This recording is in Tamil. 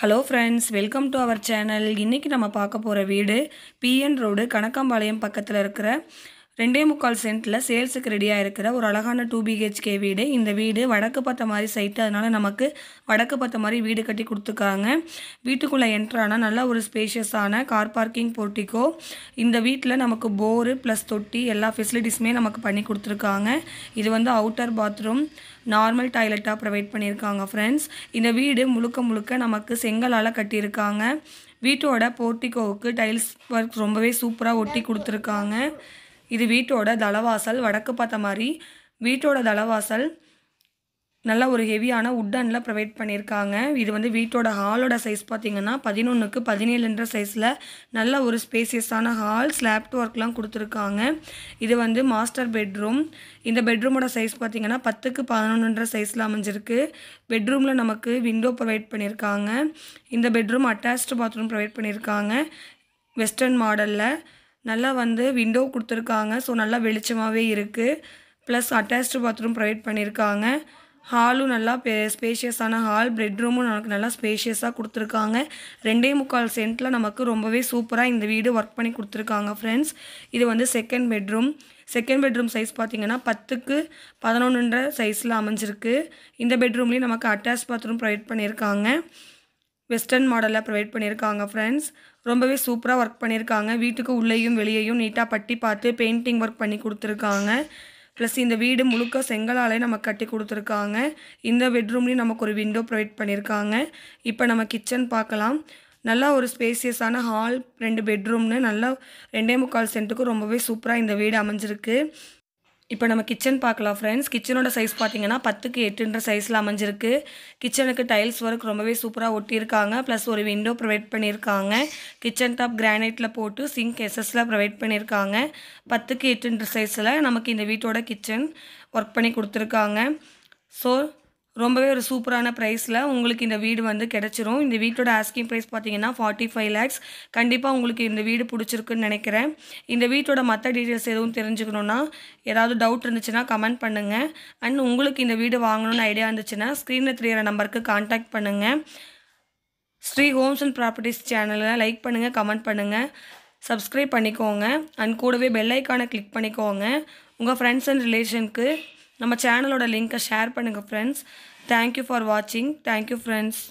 hello friends welcome to our channel இன்றைக்கி நம்ம பார்க்க போகிற வீடு பிஎன் ரோடு கணக்கம்பாளையம் பக்கத்தில் இருக்கிற ரெண்டே முக்கால் சென்ட்டில் சேல்ஸுக்கு ரெடியாக இருக்கிற ஒரு அழகான டூ பிஹெச்கே வீடு இந்த வீடு வடக்கு பார்த்த மாதிரி சைட்டு அதனால் நமக்கு வடக்கு பார்த்த மாதிரி வீடு கட்டி கொடுத்துருக்காங்க வீட்டுக்குள்ளே என்ட்ரானால் நல்ல ஒரு ஸ்பேஷியஸான கார் பார்க்கிங் போர்ட்டிக்கோ இந்த வீட்டில் நமக்கு போரு ப்ளஸ் தொட்டி எல்லா ஃபெசிலிட்டிஸுமே நமக்கு பண்ணி கொடுத்துருக்காங்க இது வந்து அவுட்டர் பாத்ரூம் நார்மல் டாய்லெட்டாக ப்ரொவைட் பண்ணியிருக்காங்க ஃப்ரெண்ட்ஸ் இந்த வீடு முழுக்க முழுக்க நமக்கு செங்கலால் கட்டியிருக்காங்க வீட்டோட போர்ட்டிக்கோவுக்கு டைல்ஸ் ஒர்க் ரொம்பவே சூப்பராக ஒட்டி கொடுத்துருக்காங்க இது வீட்டோட தளவாசல் வடக்கு பார்த்த மாதிரி வீட்டோட தளவாசல் நல்ல ஒரு ஹெவியான உட்டனில் ப்ரொவைட் பண்ணியிருக்காங்க இது வந்து வீட்டோட ஹாலோட சைஸ் பார்த்திங்கன்னா பதினொன்றுக்கு பதினேழுன்ற சைஸில் நல்ல ஒரு ஸ்பேசியஸான ஹால் ஸ்லாப்ட் ஒர்க்லாம் கொடுத்துருக்காங்க இது வந்து மாஸ்டர் பெட்ரூம் இந்த பெட்ரூமோட சைஸ் பார்த்திங்கன்னா பத்துக்கு பதினொன்றுன்ற சைஸில் அமைஞ்சிருக்கு பெட்ரூமில் நமக்கு விண்டோ ப்ரொவைட் பண்ணியிருக்காங்க இந்த பெட்ரூம் அட்டாச்டு பாத்ரூம் ப்ரொவைட் பண்ணியிருக்காங்க வெஸ்டர்ன் மாடலில் நல்லா வந்து விண்டோ கொடுத்துருக்காங்க ஸோ நல்லா வெளிச்சமாகவே இருக்குது ப்ளஸ் அட்டாச்டு பாத்ரூம் ப்ரொவைட் பண்ணியிருக்காங்க ஹாலும் நல்லா பே ஸ்பேஷியஸான ஹால் பெட்ரூமும் நமக்கு நல்லா ஸ்பேஷியஸாக கொடுத்துருக்காங்க ரெண்டே முக்கால் சென்டில் நமக்கு ரொம்பவே சூப்பராக இந்த வீடு ஒர்க் பண்ணி கொடுத்துருக்காங்க ஃப்ரெண்ட்ஸ் இது வந்து second bedroom second bedroom size பார்த்திங்கன்னா பத்துக்கு பதினொன்றுன்ற சைஸில் அமைஞ்சிருக்கு இந்த பெட்ரூம்லேயும் நமக்கு அட்டாச் பாத்ரூம் ப்ரொவைட் பண்ணியிருக்காங்க வெஸ்டர்ன் மாடலில் ப்ரொவைட் பண்ணியிருக்காங்க ஃப்ரெண்ட்ஸ் ரொம்பவே சூப்பராக ஒர்க் பண்ணியிருக்காங்க வீட்டுக்கு உள்ளேயும் வெளியேயும் நீட்டாக பட்டி பார்த்து பெயிண்டிங் ஒர்க் பண்ணி கொடுத்துருக்காங்க ப்ளஸ் இந்த வீடு முழுக்க செங்கலாலே நமக்கு கட்டி கொடுத்துருக்காங்க இந்த பெட்ரூம்லேயும் நமக்கு ஒரு விண்டோ ப்ரொவைட் பண்ணியிருக்காங்க இப்போ நம்ம கிச்சன் பார்க்கலாம் நல்லா ஒரு ஸ்பேசியஸான ஹால் ரெண்டு பெட்ரூம்னு நல்லா ரெண்டே முக்கால் சென்ட்டுக்கும் ரொம்பவே சூப்பராக இந்த வீடு அமைஞ்சிருக்கு இப்போ நம்ம கிச்சன் பார்க்கலாம் ஃப்ரெண்ட்ஸ் கிச்சனோட சைஸ் பார்த்தீங்கன்னா பத்துக்கு எட்டுன்ற சைஸில் அமைஞ்சிருக்கு கிச்சனுக்கு டைல்ஸ் ஒர்க் ரொம்பவே சூப்பராக ஒட்டியிருக்காங்க ப்ளஸ் ஒரு விண்டோ ப்ரொவைட் பண்ணியிருக்காங்க கிச்சன் டாப் கிரானைட்டில் போட்டு சிங்க் எஸ்எஸில் ப்ரொவைட் பண்ணியிருக்காங்க பத்துக்கு எட்டுன்ற சைஸில் நமக்கு இந்த வீட்டோட கிச்சன் ஒர்க் பண்ணி கொடுத்துருக்காங்க ஸோ ரொம்பவே ஒரு சூப்பரான ப்ரைஸில் உங்களுக்கு இந்த வீடு வந்து கிடச்சிரும் இந்த வீட்டோட ஆஸ்கிங் ப்ரைஸ் பார்த்தீங்கன்னா ஃபார்ட்டி ஃபைவ் லேக்ஸ் கண்டிப்பாக உங்களுக்கு இந்த வீடு பிடிச்சிருக்குன்னு நினைக்கிறேன் இந்த வீட்டோட மற்ற டீட்டெயில்ஸ் எதுவும் தெரிஞ்சுக்கணுன்னா ஏதாவது டவுட் இருந்துச்சுன்னா கமெண்ட் பண்ணுங்கள் அண்ட் உங்களுக்கு இந்த வீடு வாங்கணும்னு ஐடியா இருந்துச்சுன்னா ஸ்க்ரீனில் தெரியிற நம்பருக்கு கான்டாக்ட் பண்ணுங்கள் ஸ்ரீ ஹோம்ஸ் அண்ட் ப்ராப்பர்ட்டிஸ் சேனலில் லைக் பண்ணுங்கள் கமெண்ட் பண்ணுங்கள் சப்ஸ்கிரைப் பண்ணிக்கோங்க அண்ட் கூடவே பெல்லைக்கானை கிளிக் பண்ணிக்கோங்க உங்கள் ஃப்ரெண்ட்ஸ் அண்ட் ரிலேஷனுக்கு நம்ம சேனலோட லிங்க்கை ஷேர் பண்ணுங்கள் ஃப்ரெண்ட்ஸ் தேங்க்யூ ஃபார் வாட்சிங் தேங்க்யூ ஃப்ரெண்ட்ஸ்